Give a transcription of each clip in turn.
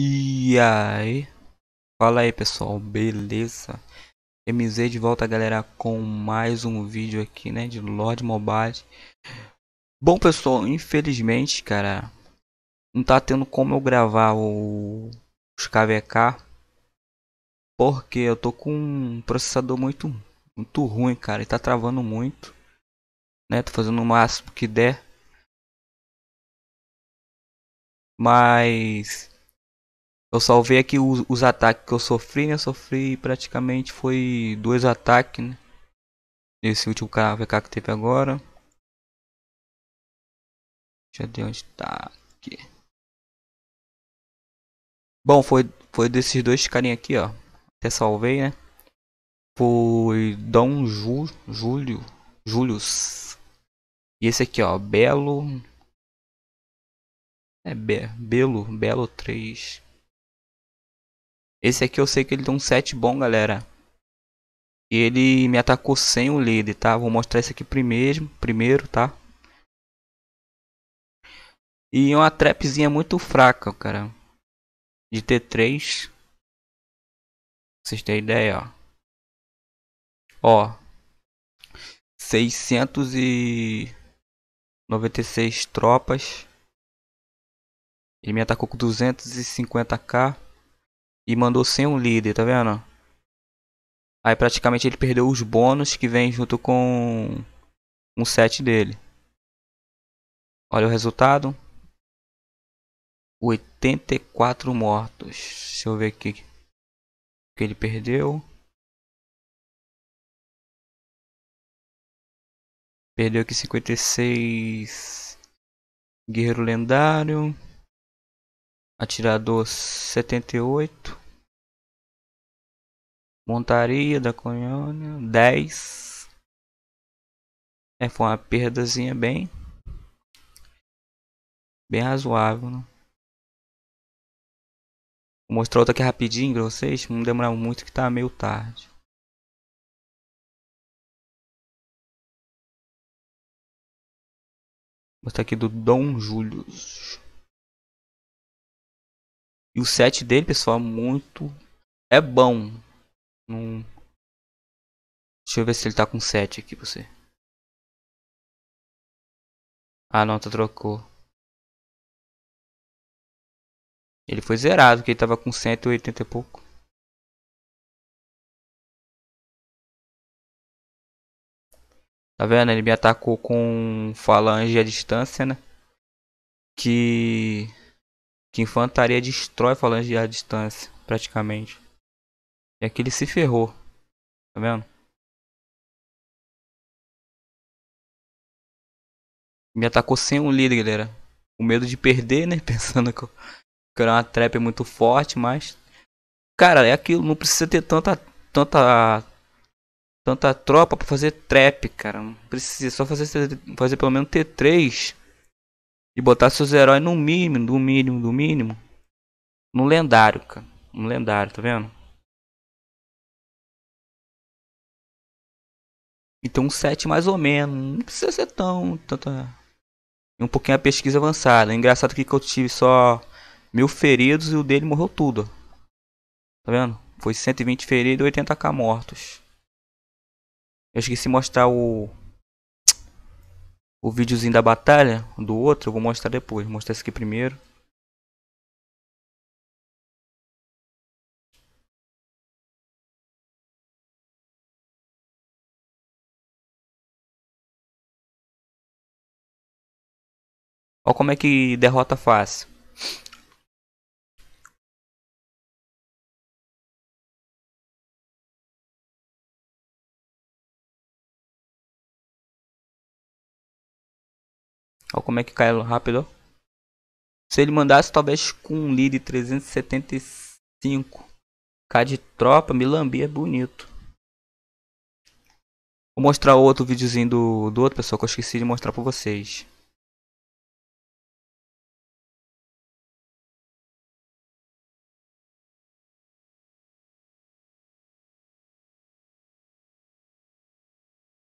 E aí? Fala aí pessoal, beleza? MZ de volta galera com mais um vídeo aqui né, de Lord Mobile Bom pessoal, infelizmente cara, não tá tendo como eu gravar o... os KVK Porque eu tô com um processador muito, muito ruim cara, e tá travando muito né, tô fazendo o máximo que der mas eu salvei aqui os, os, ataques que eu sofri, né? Eu sofri praticamente foi dois ataques, né? Esse último VK que teve agora. Deixa eu onde tá aqui. Bom, foi, foi desses dois carinha aqui, ó. Até salvei, né? Foi Dom Ju, Julio Julius. E esse aqui, ó. Belo. É Be, Belo, Belo 3. Esse aqui eu sei que ele tem um set bom, galera. E ele me atacou sem o líder, tá? Vou mostrar isso aqui primeiro, primeiro, tá? E uma trapzinha muito fraca, cara. De T3. vocês têm ideia, ó. Ó. 696 tropas. Ele me atacou com 250k. E mandou sem um líder, tá vendo? Aí praticamente ele perdeu os bônus que vem junto com um set dele. Olha o resultado. 84 mortos. Deixa eu ver aqui que ele perdeu. Perdeu aqui 56 guerreiro lendário. Atirador 78. Montaria da colônia 10. É, foi uma perdazinha bem. Bem razoável, né? Vou mostrar outra aqui rapidinho pra vocês. Não demorar muito que tá meio tarde. Vou mostrar aqui do Dom Július. E o set dele, pessoal, é muito. É bom. Deixa eu ver se ele tá com 7 aqui pra você. Ah, não, tá trocou. Ele foi zerado, porque ele tava com 180 e pouco. Tá vendo? Ele me atacou com falange à distância, né? Que que infantaria destrói falange à distância, praticamente. E aqui ele se ferrou. Tá vendo? Me atacou sem um líder, galera. O medo de perder, né? Pensando que, eu... que era uma trap muito forte, mas... Cara, é aquilo. Não precisa ter tanta... Tanta... Tanta tropa pra fazer trap, cara. Não precisa. Só fazer, fazer pelo menos T3 e botar seus heróis no mínimo, do mínimo, do mínimo. No lendário, cara. No lendário, tá vendo? Então um 7 mais ou menos. Não precisa ser tão... tanto, Um pouquinho a pesquisa avançada. É engraçado que eu tive só mil feridos e o dele morreu tudo. Tá vendo? Foi 120 feridos e 80k mortos. Eu esqueci de mostrar o o videozinho da batalha do outro, eu vou mostrar depois. Vou mostrar esse aqui primeiro. Olha como é que derrota fácil. Olha como é que caiu rápido. Se ele mandasse talvez com um lead 375k de tropa, me lambia bonito. Vou mostrar outro videozinho do, do outro pessoal que eu esqueci de mostrar pra vocês.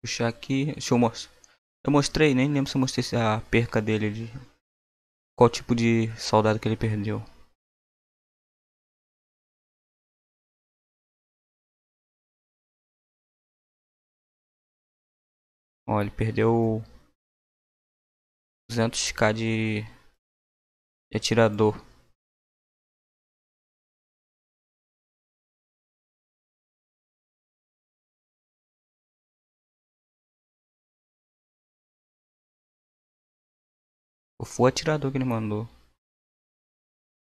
Puxar aqui, deixa eu mostrar. Eu mostrei, nem lembro se eu mostrei a perca dele. De... Qual tipo de soldado que ele perdeu. Ó, ele perdeu 200k de, de atirador. Foi o atirador que ele mandou.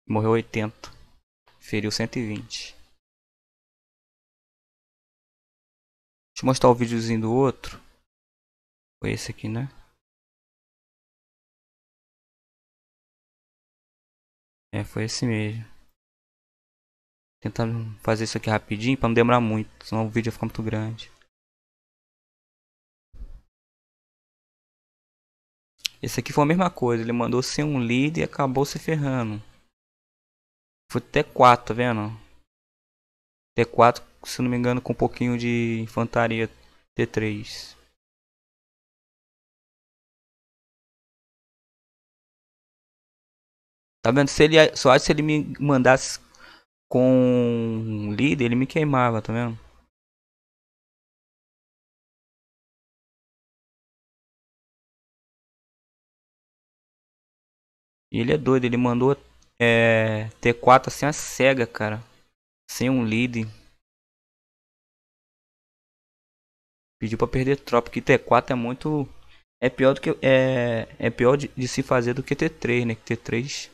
Morreu 80. Feriu 120. Deixa eu mostrar o videozinho do outro. Foi esse aqui, né? É, foi esse mesmo. Tentar fazer isso aqui rapidinho para não demorar muito, senão o vídeo vai ficar muito grande. Esse aqui foi a mesma coisa, ele mandou ser um líder e acabou se ferrando. Foi T4, tá vendo? T4, se não me engano, com um pouquinho de infantaria T3. Tá vendo? Se ele, só se ele me mandasse com um líder, ele me queimava, tá vendo? E ele é doido, ele mandou é, T4 assim a cega, cara. Sem um lead. Pediu pra perder tropa, que T4 é muito... É pior do que... É, é pior de, de se fazer do que T3, né? Que T3...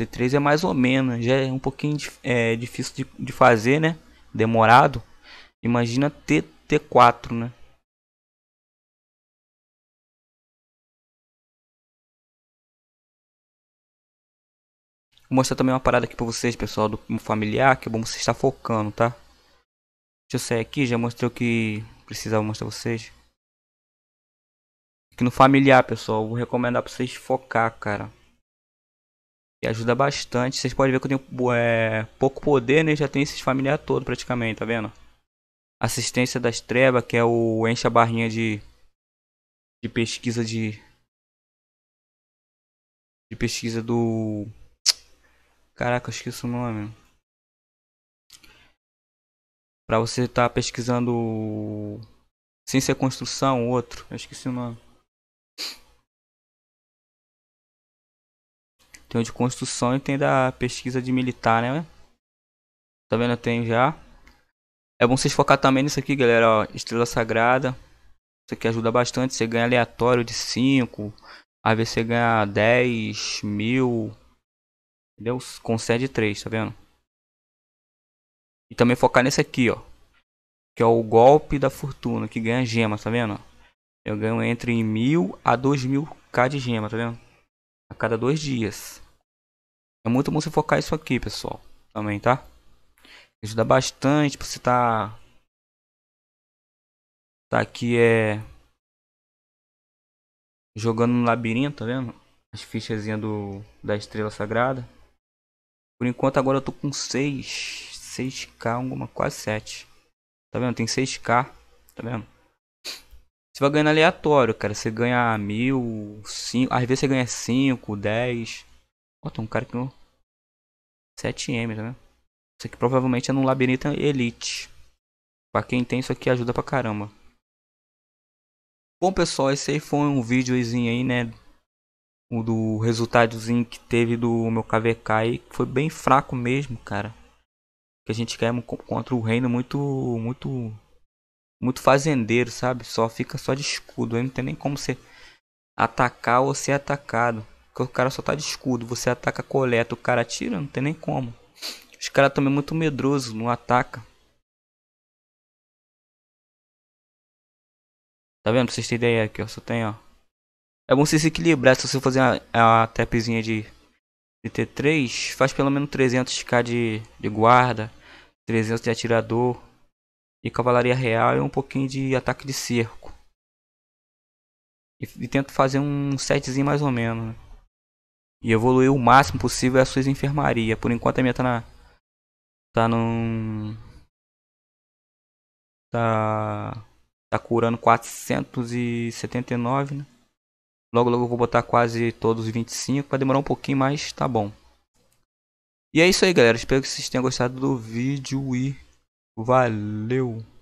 T3 é mais ou menos, já é um pouquinho é, difícil de, de fazer, né? Demorado. Imagina T, T4, né? Vou mostrar também uma parada aqui pra vocês, pessoal, do familiar, que é bom você estar focando, tá? Deixa eu sair aqui, já mostrei o que precisava mostrar vocês. Aqui no familiar, pessoal, vou recomendar pra vocês focar, cara. E ajuda bastante. Vocês podem ver que eu tenho é, pouco poder, né? Já tem esses familiar todo praticamente, tá vendo? Assistência das trevas, que é o enche a barrinha de, de pesquisa de... De pesquisa do Caraca, eu esqueci o nome. Pra você estar tá pesquisando ciência construção, outro. Eu esqueci o nome. Tem o de construção e tem da pesquisa de militar, né? Tá vendo? Eu tenho já. É bom vocês focar também nisso aqui, galera. Ó, estrela sagrada. Isso aqui ajuda bastante. Você ganha aleatório de 5. Às vezes você ganha 10 mil. Entendeu? Concede 3, tá vendo? E também focar nesse aqui, ó. Que é o golpe da fortuna, que ganha gema, tá vendo? Eu ganho entre mil a dois mil k de gema, tá vendo? A cada dois dias. É muito bom você focar isso aqui, pessoal. Também, tá? Ajuda bastante pra você tá... Tá aqui, é... Jogando no labirinto, tá vendo? As fichazinhas do... da estrela sagrada. Por enquanto agora eu tô com 6. 6k, alguma, quase 7. Tá vendo? Tem 6k. Tá vendo? Você vai ganhando aleatório, cara. Você ganha 1000, 5, às vezes você ganha 5, 10. Ó, tem um cara que não. 7M, tá vendo? Isso aqui provavelmente é num labirinto elite. Pra quem tem isso aqui ajuda pra caramba. Bom pessoal, esse aí foi um videozinho aí, né? o do resultadozinho que teve do meu KVK que foi bem fraco mesmo, cara. Que a gente quer contra o reino muito, muito, muito fazendeiro, sabe? Só fica só de escudo, aí não tem nem como você atacar ou ser atacado. Porque o cara só tá de escudo, você ataca, coleta, o cara atira, não tem nem como. Os caras também muito medroso, não ataca. Tá vendo? Pra vocês terem ideia aqui, ó. Só tem, ó. É bom você se equilibrar. Se você fazer a, a de, de T3, faz pelo menos 300k de, de guarda, 300 de atirador e cavalaria real e um pouquinho de ataque de cerco. E, e tento fazer um setzinho mais ou menos. Né? E evoluir o máximo possível as suas enfermarias. Por enquanto a minha tá na. Tá num. Tá. Tá curando 479, né? Logo, logo eu vou botar quase todos os 25. Vai demorar um pouquinho, mas tá bom. E é isso aí, galera. Espero que vocês tenham gostado do vídeo e valeu!